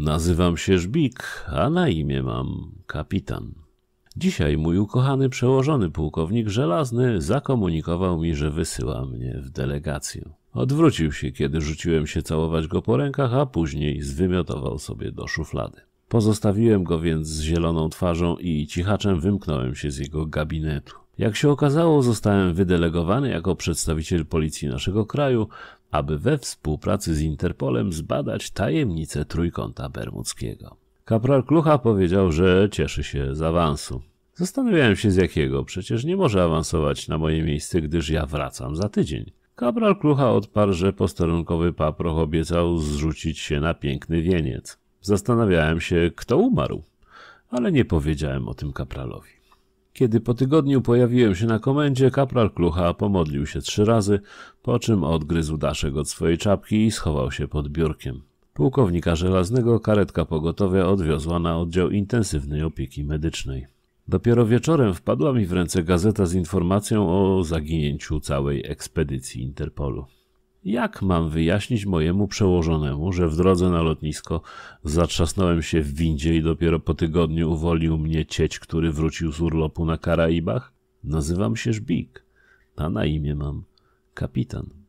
Nazywam się Żbik, a na imię mam kapitan. Dzisiaj mój ukochany przełożony pułkownik żelazny zakomunikował mi, że wysyła mnie w delegację. Odwrócił się, kiedy rzuciłem się całować go po rękach, a później zwymiotował sobie do szuflady. Pozostawiłem go więc z zieloną twarzą i cichaczem wymknąłem się z jego gabinetu. Jak się okazało, zostałem wydelegowany jako przedstawiciel policji naszego kraju aby we współpracy z Interpolem zbadać tajemnicę Trójkąta Bermudzkiego. Kapral Klucha powiedział, że cieszy się z awansu. Zastanawiałem się z jakiego, przecież nie może awansować na moje miejsce, gdyż ja wracam za tydzień. Kapral Klucha odparł, że posterunkowy paproch obiecał zrzucić się na piękny wieniec. Zastanawiałem się, kto umarł, ale nie powiedziałem o tym kapralowi. Kiedy po tygodniu pojawiłem się na komendzie, kapral Klucha pomodlił się trzy razy, po czym odgryzł daszek od swojej czapki i schował się pod biurkiem. Pułkownika Żelaznego karetka pogotowia odwiozła na oddział intensywnej opieki medycznej. Dopiero wieczorem wpadła mi w ręce gazeta z informacją o zaginięciu całej ekspedycji Interpolu. Jak mam wyjaśnić mojemu przełożonemu, że w drodze na lotnisko zatrzasnąłem się w windzie i dopiero po tygodniu uwolnił mnie cieć, który wrócił z urlopu na Karaibach? Nazywam się Żbik. A na imię mam kapitan.